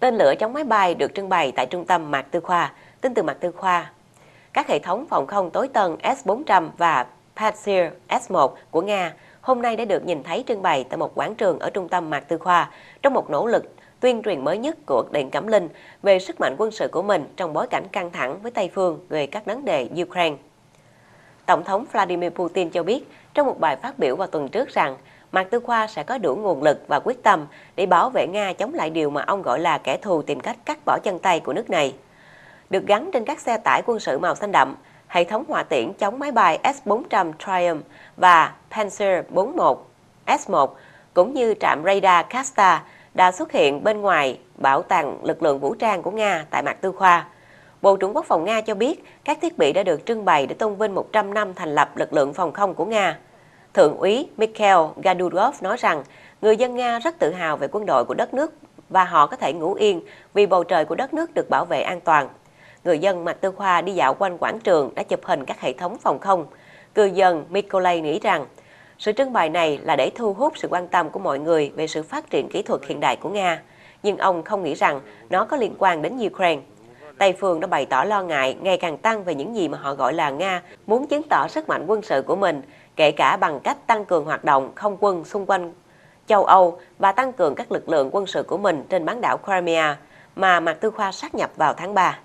Tên lửa chống máy bay được trưng bày tại trung tâm Mạc Tư Khoa. Tin từ Mạc Tư Khoa, các hệ thống phòng không tối tân S-400 và Patsir S-1 của Nga hôm nay đã được nhìn thấy trưng bày tại một quảng trường ở trung tâm Mạc Tư Khoa trong một nỗ lực tuyên truyền mới nhất của Điện Cẩm Linh về sức mạnh quân sự của mình trong bối cảnh căng thẳng với Tây Phương về các vấn đề Ukraine. Tổng thống Vladimir Putin cho biết trong một bài phát biểu vào tuần trước rằng Mạc Tư Khoa sẽ có đủ nguồn lực và quyết tâm để bảo vệ Nga chống lại điều mà ông gọi là kẻ thù tìm cách cắt bỏ chân tay của nước này. Được gắn trên các xe tải quân sự màu xanh đậm, hệ thống hỏa tiễn chống máy bay S-400 Triumph và Panzer 41 S-1 cũng như trạm radar Kasta đã xuất hiện bên ngoài bảo tàng lực lượng vũ trang của Nga tại Mạc Tư Khoa. Bộ trưởng Quốc phòng Nga cho biết các thiết bị đã được trưng bày để tôn vinh 100 năm thành lập lực lượng phòng không của Nga. Thượng úy Mikhail Gadurov nói rằng người dân Nga rất tự hào về quân đội của đất nước và họ có thể ngủ yên vì bầu trời của đất nước được bảo vệ an toàn. Người dân Mạch Tư Khoa đi dạo quanh quảng trường đã chụp hình các hệ thống phòng không. Cư dân Mikolay nghĩ rằng sự trưng bày này là để thu hút sự quan tâm của mọi người về sự phát triển kỹ thuật hiện đại của Nga, nhưng ông không nghĩ rằng nó có liên quan đến Ukraine. Tây phương đã bày tỏ lo ngại ngày càng tăng về những gì mà họ gọi là Nga muốn chứng tỏ sức mạnh quân sự của mình kể cả bằng cách tăng cường hoạt động không quân xung quanh châu Âu và tăng cường các lực lượng quân sự của mình trên bán đảo Crimea mà Mạc Tư Khoa sát nhập vào tháng 3.